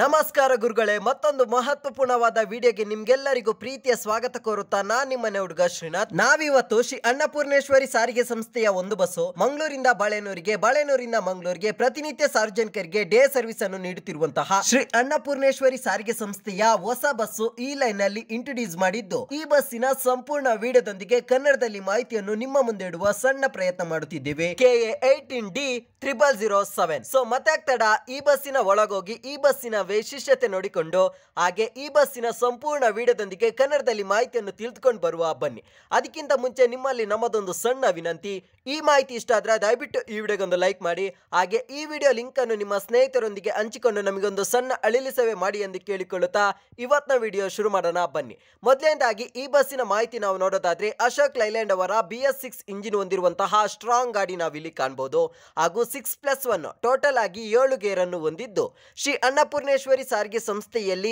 ನಮಸ್ಕಾರ ಗುರುಗಳೇ ಮತ್ತೊಂದು ಮಹತ್ವಪೂರ್ಣವಾದ ವಿಡಿಯೋಗೆ ನಿಮ್ಗೆಲ್ಲರಿಗೂ ಪ್ರೀತಿಯ ಸ್ವಾಗತ ಕೋರುತ್ತಾ ನಾನ್ ನಿಮ್ಮನೆ ಹುಡುಗ ಶ್ರೀನಾಥ್ ನಾವಿವತ್ತು ಶ್ರೀ ಅನ್ನಪೂರ್ಣೇಶ್ವರಿ ಸಾರಿಗೆ ಸಂಸ್ಥೆಯ ಒಂದು ಬಸ್ಸು ಮಂಗಳೂರಿಂದ ಬಾಳೆನೂರಿಗೆ ಬಾಳೆನೂರಿಂದ ಮಂಗಳೂರಿಗೆ ಪ್ರತಿನಿತ್ಯ ಸಾರ್ವಜನಿಕರಿಗೆ ಡೇ ಸರ್ವಿಸ್ ಅನ್ನು ನೀಡುತ್ತಿರುವಂತಹ ಶ್ರೀ ಅನ್ನಪೂರ್ಣೇಶ್ವರಿ ಸಾರಿಗೆ ಸಂಸ್ಥೆಯ ಹೊಸ ಬಸ್ಸು ಈ ಲೈನ್ ನಲ್ಲಿ ಇಂಟ್ರೊಡ್ಯೂಸ್ ಮಾಡಿದ್ದು ಈ ಬಸ್ಸಿನ ಸಂಪೂರ್ಣ ವಿಡಿಯೋದೊಂದಿಗೆ ಕನ್ನಡದಲ್ಲಿ ಮಾಹಿತಿಯನ್ನು ನಿಮ್ಮ ಮುಂದೆ ಇಡುವ ಸಣ್ಣ ಪ್ರಯತ್ನ ಮಾಡುತ್ತಿದ್ದೇವೆ K A eighteen D triple zero seven so ಮತ್ತೆ ಈ ಬಸ್ಸಿನ ಒಳಗೋಗಿ ಈ ಬಸ್ಸಿನ ವೈಶಿಷ್ಟ್ಯತೆ ನೋಡಿಕೊಂಡು ಹಾಗೆ ಈ ಬಸ್ಸಿನ ಸಂಪೂರ್ಣ ವಿಡಿಯೋದೊಂದಿಗೆ ಕನ್ನಡದಲ್ಲಿ ಮಾಹಿತಿಯನ್ನು ತಿಳಿದುಕೊಂಡು ಬರುವ ಬನ್ನಿ ಅದಕ್ಕಿಂತ ಮುಂಚೆ ನಿಮ್ಮಲ್ಲಿ ನಮ್ಮದೊಂದು ಸಣ್ಣ ವಿನಂತಿ ಈ ಮಾಹಿತಿ ಇಷ್ಟ ಆದರೆ ದಯವಿಟ್ಟು ಈ ವಿಡಿಯೋಗೊಂದು ಲೈಕ್ ಮಾಡಿ ಹಾಗೆ ಈ ವಿಡಿಯೋ ಲಿಂಕ್ ಅನ್ನು ನಿಮ್ಮ ಸ್ನೇಹಿತರೊಂದಿಗೆ ಹಂಚಿಕೊಂಡು ನಮಗೊಂದು ಸಣ್ಣ ಅಳಿಲಿ ಸೇವೆ ಮಾಡಿ ಎಂದು ಕೇಳಿಕೊಳ್ಳುತ್ತಾ ಇವತ್ತಿನ ವಿಡಿಯೋ ಶುರು ಮಾಡೋಣ ಬನ್ನಿ ಮೊದಲನೇದಾಗಿ ಈ ಬಸ್ಸಿನ ಮಾಹಿತಿ ನಾವು ನೋಡೋದಾದ್ರೆ ಅಶೋಕ್ ಲೈಲ್ಯಾಂಡ್ ಅವರ ಬಿ ಎಸ್ ಸಿಕ್ಸ್ ಇಂಜಿನ್ ಹೊಂದಿರುವಂತಹ ಸ್ಟ್ರಾಂಗ್ ಗಾಡಿ ನಾವು ಇಲ್ಲಿ ಕಾಣಬಹುದು ಹಾಗೂ ಸಿಕ್ಸ್ ಪ್ಲಸ್ ಒನ್ ಟೋಟಲ್ ಆಗಿ ಏಳು ಗೇರ್ ಅನ್ನು ಹೊಂದಿದ್ದು ಶ್ರೀ ಅನ್ನಪೂರ್ಣ ಸಾರಿಗೆ ಸಂಸ್ಥೆಯಲ್ಲಿ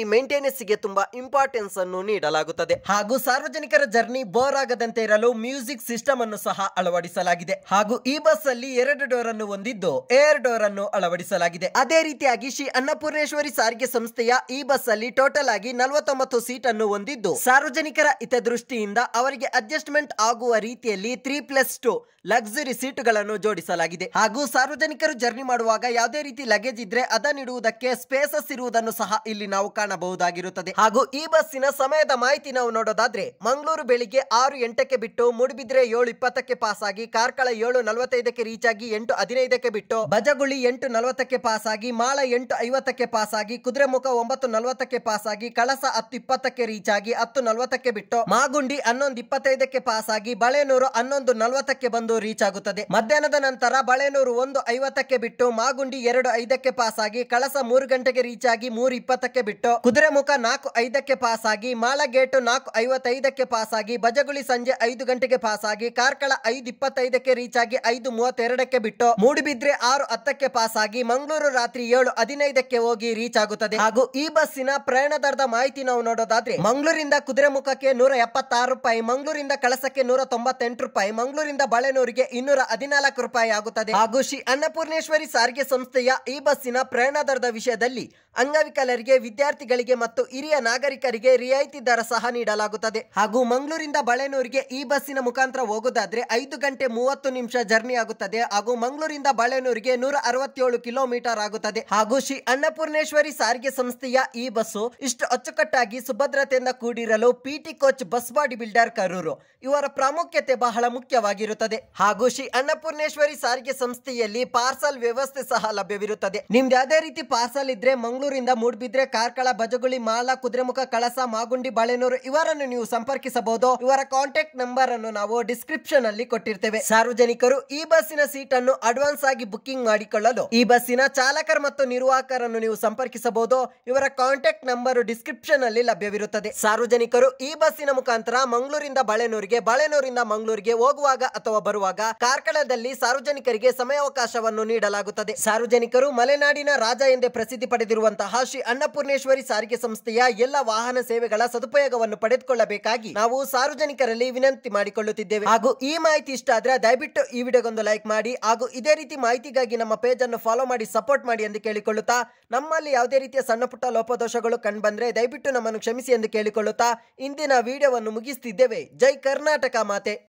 ಗೆ ತುಂಬಾ ಇಂಪಾರ್ಟೆನ್ಸ್ ಅನ್ನು ನೀಡಲಾಗುತ್ತದೆ ಹಾಗೂ ಸಾರ್ವಜನಿಕರ ಜರ್ನಿ ಬೋರ್ ಆಗದಂತೆ ಇರಲು ಮ್ಯೂಸಿಕ್ ಸಿಸ್ಟಮ್ ಅನ್ನು ಸಹ ಅಳವಡಿಸಲಾಗಿದೆ ಹಾಗೂ ಈ ಬಸ್ ಅಲ್ಲಿ ಎರಡು ಡೋರ್ ಅನ್ನು ಹೊಂದಿದ್ದು ಏರ್ ಡೋರ್ ಅನ್ನು ಅಳವಡಿಸಲಾಗಿದೆ ಅದೇ ರೀತಿಯಾಗಿ ಶ್ರೀ ಅನ್ನಪೂರ್ಣೇಶ್ವರಿ ಸಾರಿಗೆ ಸಂಸ್ಥೆಯ ಈ ಬಸ್ ಅಲ್ಲಿ ಟೋಟಲ್ ಆಗಿ ನಲವತ್ತೊಂಬತ್ತು ಸೀಟ್ ಅನ್ನು ಹೊಂದಿದ್ದು ಸಾರ್ವಜನಿಕರ ಹಿತದೃಷ್ಟಿಯಿಂದ ಅವರಿಗೆ ಅಡ್ಜಸ್ಟ್ಮೆಂಟ್ ಆಗುವ ರೀತಿಯಲ್ಲಿ ತ್ರೀ ಪ್ಲಸ್ ಟು ಲಕ್ಸುರಿ ಸೀಟುಗಳನ್ನು ಜೋಡಿಸಲಾಗಿದೆ ಹಾಗೂ ಸಾರ್ವಜನಿಕರು ಜರ್ನಿ ಮಾಡುವಾಗ ಯಾವುದೇ ರೀತಿ ಲಗೇಜ್ ಇದ್ರೆ ಅದನ್ನಿಡುವುದಕ್ಕೆ ಸ್ಪೇಸಸ್ ಇರುವುದನ್ನು ಸಹ ಇಲ್ಲಿ ನಾವು ಕಾಣಬಹುದಾಗಿರುತ್ತದೆ ಹಾಗೂ ಈ ಬಸ್ಸಿನ ಸಮಯದ ಮಾಹಿತಿ ನಾವು ನೋಡೋದಾದ್ರೆ ಮಂಗಳೂರು ಬೆಳಿಗ್ಗೆ ಆರು ಎಂಟಕ್ಕೆ ಬಿಟ್ಟು ಮೂಡುಬಿದ್ರೆ ಏಳು ಇಪ್ಪತ್ತಕ್ಕೆ ಪಾಸ್ ಆಗಿ ಕಾರ್ಕಳ ಏಳು ನಲವತ್ತೈದಕ್ಕೆ ರೀಚ್ ಆಗಿ ಎಂಟು ಹದಿನೈದಕ್ಕೆ ಬಿಟ್ಟು ಬಜಗುಳಿ ಎಂಟು ನಲವತ್ತಕ್ಕೆ ಪಾಸ್ ಆಗಿ ಮಾಳ ಎಂಟು ಐವತ್ತಕ್ಕೆ ಪಾಸ್ ಆಗಿ ಕುದುರೆಮುಖ ಒಂಬತ್ತು ನಲವತ್ತಕ್ಕೆ ಪಾಸ್ ಆಗಿ ಕಳಸ ಹತ್ತು ಇಪ್ಪತ್ತಕ್ಕೆ ರೀಚ್ ಆಗಿ ಹತ್ತು ನಲವತ್ತಕ್ಕೆ ಬಿಟ್ಟು ಮಾಗುಂಡಿ ಹನ್ನೊಂದು ಇಪ್ಪತ್ತೈದಕ್ಕೆ ಪಾಸ್ ಆಗಿ ಬಳೆನೂರು ಹನ್ನೊಂದು ನಲವತ್ತಕ್ಕೆ ಬಂದು ರೀಚ್ ಆಗುತ್ತದೆ ಮಧ್ಯಾಹ್ನದ ನಂತರ ಬಳೆನೂರು ಒಂದು ಐವತ್ತಕ್ಕೆ ಬಿಟ್ಟು ಮಾಗುಂಡಿ ಎರಡು ಐದಕ್ಕೆ ಪಾಸ್ ಆಗಿ ಕಳಸ ಮೂರು ಗಂಟೆಗೆ ರೀಚ್ ಆಗಿ ಮೂರು ಇಪ್ಪತ್ತಕ್ಕೆ ಬಿಟ್ಟು ಕುದುರೆ ಮುಖ ನಾಲ್ಕು ಐದಕ್ಕೆ ಪಾಸ್ ಆಗಿ ಗೇಟ್ ನಾಲ್ಕು ಐವತ್ತೈದಕ್ಕೆ ಪಾಸ್ ಆಗಿ ಬಜಗುಳಿ ಸಂಜೆ ಐದು ಗಂಟೆಗೆ ಪಾಸ್ ಆಗಿ ಕಾರ್ಕಳ ಐದು ಇಪ್ಪತ್ತೈದಕ್ಕೆ ರೀಚ್ ಆಗಿ ಐದು ಮೂವತ್ತೆರಡಕ್ಕೆ ಬಿಟ್ಟು ಮೂಡುಬಿದ್ರೆ ಆರು ಹತ್ತಕ್ಕೆ ಪಾಸ್ ಆಗಿ ಮಂಗಳೂರು ರಾತ್ರಿ ಏಳು ಹದಿನೈದಕ್ಕೆ ಹೋಗಿ ರೀಚ್ ಆಗುತ್ತದೆ ಹಾಗೂ ಈ ಬಸ್ಸಿನ ಪ್ರಯಾಣ ದರದ ಮಾಹಿತಿ ನಾವು ನೋಡೋದಾದ್ರೆ ಮಂಗಳೂರಿಂದ ಮುಖಕ್ಕೆ ನೂರ ಎಪ್ಪತ್ತಾರು ರೂಪಾಯಿ ಮಂಗಳೂರಿಂದ ಕಳಸಕ್ಕೆ ನೂರ ತೊಂಬತ್ತೆಂಟು ರೂಪಾಯಿ ಮಂಗಳೂರಿಂದ ಬಳೆನೂರಿಗೆ ಇನ್ನೂರ ಹದಿನಾಲ್ಕು ರೂಪಾಯಿ ಆಗುತ್ತದೆ ಹಾಗೂ ಶ್ರೀ ಅನ್ನಪೂರ್ಣೇಶ್ವರಿ ಸಾರಿಗೆ ಸಂಸ್ಥೆಯ ಈ ಬಸ್ಸಿನ ಪ್ರಯಾಣ ದರದ ವಿಷಯದಲ್ಲಿ ಅಂಗವಿಕಲರಿಗೆ ವಿದ್ಯಾರ್ಥಿಗಳಿಗೆ ಮತ್ತು ಹಿರಿಯ ನಾಗರಿಕರಿಗೆ ರಿಯಾಯಿತಿ ದರ ಸಹ ನೀಡಲಾಗುತ್ತದೆ ಹಾಗೂ ಮಂಗಳೂರಿಂದ ಬಳೆನೂರಿಗೆ ಈ ಬಸ್ಸಿನ ಮುಖಾಂತರ ಹೋಗೋದಾದ್ರೆ ಐದು ಗಂಟೆ ಮೂವತ್ತು ನಿಮಿಷ ಜರ್ನಿ ಆಗುತ್ತದೆ ಹಾಗೂ ಮಂಗಳೂರಿಂದ ಬಳೆನೂರಿಗೆ ನೂರ ಅರವತ್ತೇಳು ಕಿಲೋಮೀಟರ್ ಆಗುತ್ತದೆ ಹಾಗೂ ಶ್ರೀ ಅನ್ನಪೂರ್ಣೇಶ್ವರಿ ಸಾರಿಗೆ ಸಂಸ್ಥೆಯ ಈ ಬಸ್ಸು ಇಷ್ಟು ಅಚ್ಚುಕಟ್ಟಾಗಿ ಸುಭದ್ರತೆಯಿಂದ ಕೂಡಿರಲು PT coach bus body builder Karur ಇವರ ಪ್ರಾಮುಖ್ಯತೆ ಬಹಳ ಮುಖ್ಯವಾಗಿರುತ್ತದೆ ಹಾಗೂ ಶ್ರೀ ಅನ್ನಪೂರ್ಣೇಶ್ವರಿ ಸಾರಿಗೆ ಸಂಸ್ಥೆಯಲ್ಲಿ ಪಾರ್ಸಲ್ ವ್ಯವಸ್ಥೆ ಸಹ ಲಭ್ಯವಿರುತ್ತದೆ ನಿಮ್ದು ಯಾವುದೇ ರೀತಿ ಪಾರ್ಸಲ್ ಇದ್ರೆ ಮಂಗಳೂರು ಮಂಗಳೂರಿಂದ ಮೂಡ್ಬಿದ್ರೆ ಕಾರ್ಕಳ ಬಜಗುಳಿ ಮಾಲ ಕುದುರೆಮುಖ ಕಳಸ ಮಾಗುಂಡಿ ಬಾಳೆನೂರು ಇವರನ್ನು ನೀವು ಸಂಪರ್ಕಿಸಬಹುದು ಇವರ ಕಾಂಟ್ಯಾಕ್ಟ್ ನಂಬರ್ ಅನ್ನು ನಾವು ಡಿಸ್ಕ್ರಿಪ್ಷನ್ ಅಲ್ಲಿ ಕೊಟ್ಟಿರ್ತೇವೆ ಸಾರ್ವಜನಿಕರು ಈ ಬಸ್ಸಿನ ಸೀಟ್ ಅನ್ನು ಅಡ್ವಾನ್ಸ್ ಆಗಿ ಬುಕ್ಕಿಂಗ್ ಮಾಡಿಕೊಳ್ಳಲು ಈ ಬಸ್ಸಿನ ಚಾಲಕರು ಮತ್ತು ನಿರ್ವಾಹಕರನ್ನು ನೀವು ಸಂಪರ್ಕಿಸಬಹುದು ಇವರ ಕಾಂಟ್ಯಾಕ್ಟ್ ನಂಬರ್ ಡಿಸ್ಕ್ರಿಪ್ಷನ್ ಅಲ್ಲಿ ಲಭ್ಯವಿರುತ್ತದೆ ಸಾರ್ವಜನಿಕರು ಈ ಬಸ್ಸಿನ ಮುಖಾಂತರ ಮಂಗಳೂರಿಂದ ಬಾಳೆನೂರಿಗೆ ಬಳೆನೂರಿಂದ ಮಂಗಳೂರಿಗೆ ಹೋಗುವಾಗ ಅಥವಾ ಬರುವಾಗ ಕಾರ್ಕಳದಲ್ಲಿ ಸಾರ್ವಜನಿಕರಿಗೆ ಸಮಯಾವಕಾಶವನ್ನು ನೀಡಲಾಗುತ್ತದೆ ಸಾರ್ವಜನಿಕರು ಮಲೆನಾಡಿನ ರಾಜ ಎಂದೇ ಪ್ರಸಿದ್ಧಿ ಪಡೆದಿರುವ ಇರುವಂತಹ ಶ್ರೀ ಅನ್ನಪೂರ್ಣೇಶ್ವರಿ ಸಾರಿಗೆ ಸಂಸ್ಥೆಯ ಎಲ್ಲ ವಾಹನ ಸೇವೆಗಳ ಸದುಪಯೋಗವನ್ನು ಪಡೆದುಕೊಳ್ಳಬೇಕಾಗಿ ನಾವು ಸಾರ್ವಜನಿಕರಲ್ಲಿ ವಿನಂತಿ ಮಾಡಿಕೊಳ್ಳುತ್ತಿದ್ದೇವೆ ಹಾಗೂ ಈ ಮಾಹಿತಿ ಇಷ್ಟ ಆದ್ರೆ ದಯವಿಟ್ಟು ಈ ವಿಡಿಯೋಗೊಂದು ಲೈಕ್ ಮಾಡಿ ಹಾಗೂ ಇದೇ ರೀತಿ ಮಾಹಿತಿಗಾಗಿ ನಮ್ಮ ಪೇಜ್ ಅನ್ನು ಫಾಲೋ ಮಾಡಿ ಸಪೋರ್ಟ್ ಮಾಡಿ ಎಂದು ಕೇಳಿಕೊಳ್ಳುತ್ತಾ ನಮ್ಮಲ್ಲಿ ಯಾವುದೇ ರೀತಿಯ ಸಣ್ಣ ಪುಟ್ಟ ಲೋಪದೋಷಗಳು ಕಂಡುಬಂದ್ರೆ ದಯವಿಟ್ಟು ನಮ್ಮನ್ನು ಕ್ಷಮಿಸಿ ಎಂದು ಕೇಳಿಕೊಳ್ಳುತ್ತಾ ಇಂದಿನ ವಿಡಿಯೋವನ್ನು ಮುಗಿಸುತ್ತಿದ್ದೇವೆ ಜೈ ಕರ್ನಾಟಕ ಮಾತೆ